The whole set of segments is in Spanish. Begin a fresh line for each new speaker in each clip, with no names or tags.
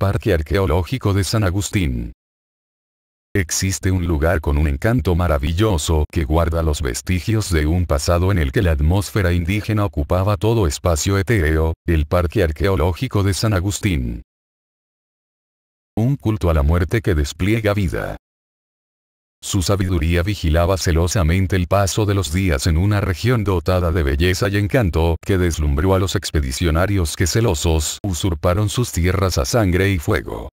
Parque Arqueológico de San Agustín. Existe un lugar con un encanto maravilloso que guarda los vestigios de un pasado en el que la atmósfera indígena ocupaba todo espacio etéreo, el Parque Arqueológico de San Agustín. Un culto a la muerte que despliega vida, su sabiduría vigilaba celosamente el paso de los días en una región dotada de belleza y encanto que deslumbró a los expedicionarios que celosos usurparon sus tierras a sangre y fuego.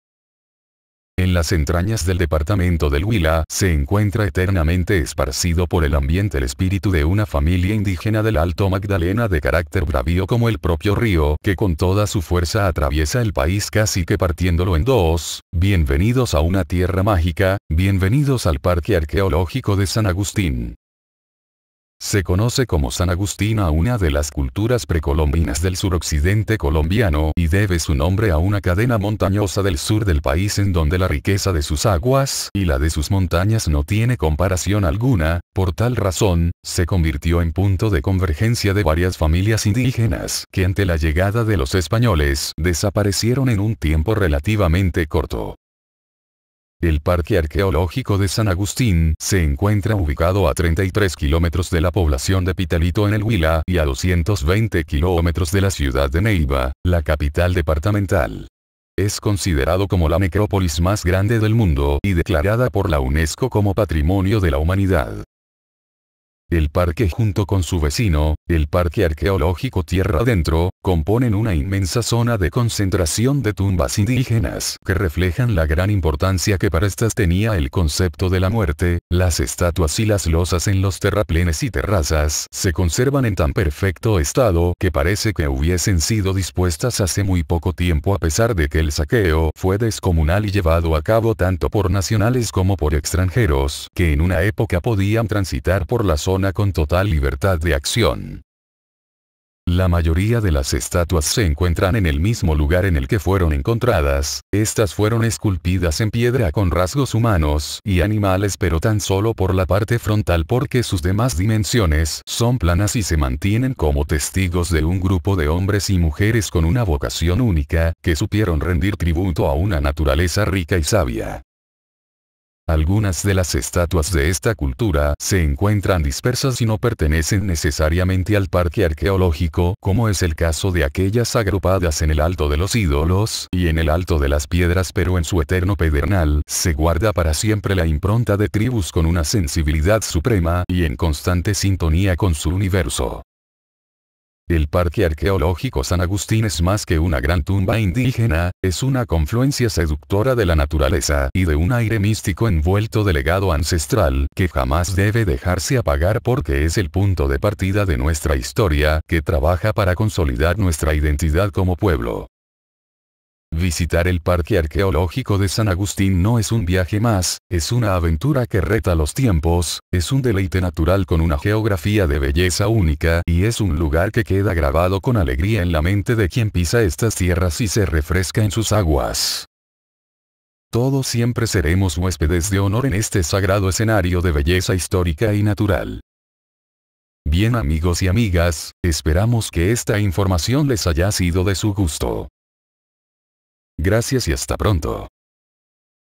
En las entrañas del departamento del Huila se encuentra eternamente esparcido por el ambiente el espíritu de una familia indígena del Alto Magdalena de carácter bravío como el propio río que con toda su fuerza atraviesa el país casi que partiéndolo en dos. Bienvenidos a una tierra mágica, bienvenidos al Parque Arqueológico de San Agustín. Se conoce como San Agustín a una de las culturas precolombinas del suroccidente colombiano y debe su nombre a una cadena montañosa del sur del país en donde la riqueza de sus aguas y la de sus montañas no tiene comparación alguna, por tal razón, se convirtió en punto de convergencia de varias familias indígenas que ante la llegada de los españoles desaparecieron en un tiempo relativamente corto. El Parque Arqueológico de San Agustín se encuentra ubicado a 33 kilómetros de la población de Pitalito en el Huila y a 220 kilómetros de la ciudad de Neiva, la capital departamental. Es considerado como la necrópolis más grande del mundo y declarada por la UNESCO como Patrimonio de la Humanidad. El parque junto con su vecino, el Parque Arqueológico Tierra Adentro, componen una inmensa zona de concentración de tumbas indígenas que reflejan la gran importancia que para estas tenía el concepto de la muerte, las estatuas y las losas en los terraplenes y terrazas se conservan en tan perfecto estado que parece que hubiesen sido dispuestas hace muy poco tiempo a pesar de que el saqueo fue descomunal y llevado a cabo tanto por nacionales como por extranjeros que en una época podían transitar por la zona con total libertad de acción. La mayoría de las estatuas se encuentran en el mismo lugar en el que fueron encontradas, estas fueron esculpidas en piedra con rasgos humanos y animales pero tan solo por la parte frontal porque sus demás dimensiones son planas y se mantienen como testigos de un grupo de hombres y mujeres con una vocación única, que supieron rendir tributo a una naturaleza rica y sabia. Algunas de las estatuas de esta cultura se encuentran dispersas y no pertenecen necesariamente al parque arqueológico, como es el caso de aquellas agrupadas en el Alto de los Ídolos y en el Alto de las Piedras, pero en su eterno pedernal se guarda para siempre la impronta de tribus con una sensibilidad suprema y en constante sintonía con su universo. El Parque Arqueológico San Agustín es más que una gran tumba indígena, es una confluencia seductora de la naturaleza y de un aire místico envuelto de legado ancestral que jamás debe dejarse apagar porque es el punto de partida de nuestra historia que trabaja para consolidar nuestra identidad como pueblo. Visitar el Parque Arqueológico de San Agustín no es un viaje más, es una aventura que reta los tiempos, es un deleite natural con una geografía de belleza única y es un lugar que queda grabado con alegría en la mente de quien pisa estas tierras y se refresca en sus aguas. Todos siempre seremos huéspedes de honor en este sagrado escenario de belleza histórica y natural. Bien amigos y amigas, esperamos que esta información les haya sido de su gusto. Gracias y hasta pronto.